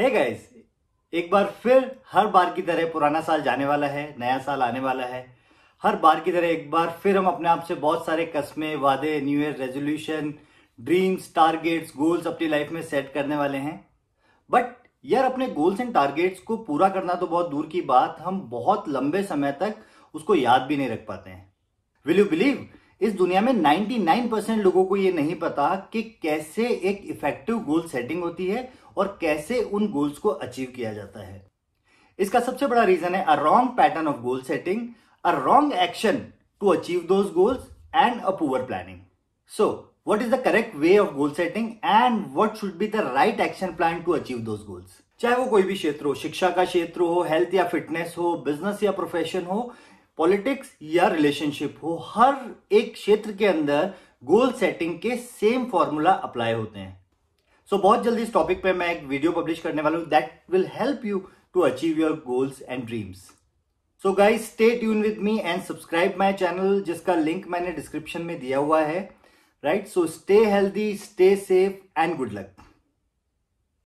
hey guys एक बार फिर हर बार की तरह पुराना साल जाने वाला है नया साल आने वाला है हर बार की तरह एक बार फिर हम अपने आप से बहुत सारे कस्में वादे new year resolution dreams targets goals अपनी लाइफ में सेट करने वाले हैं बट यार अपने गोल्स एंड टारगेट्स को पूरा करना तो बहुत दूर की बात हम बहुत लंबे समय तक उसको याद भी नहीं रख पाते हैं विल यू बिलीव इस दुनिया में 99 परसेंट लोगों को ये नहीं पता कि कैसे एक इफेक्टिव गोल सेटिंग होती है और कैसे उन गोल्स को अचीव किया जाता है इसका सबसे बड़ा रीजन है a wrong pattern of goal setting a wrong action to achieve those goals and a poor planning so what is the correct way of goal setting and what should be the right action plan to achieve those goals चाहे वो कोई भी क्षेत्र हो शिक्षा का क्षेत्र हो हेल्थ या फिटनेस हो बिजनेस या प्रोफेशन हो पॉलिटिक्स या रिलेशनशिप हो हर एक क्षेत्र के अंदर गोल सेटिंग के सेम फॉर्मूला अप्लाई होते हैं सो so, बहुत जल्दी इस टॉपिक पे मैं एक वीडियो पब्लिश करने वाला हूं that will help you to achieve your goals and dreams so guys stay tune with me and subscribe my channel जिसका लिंक मैंने डिस्क्रिप्शन में दिया हुआ है right so stay healthy stay safe and good luck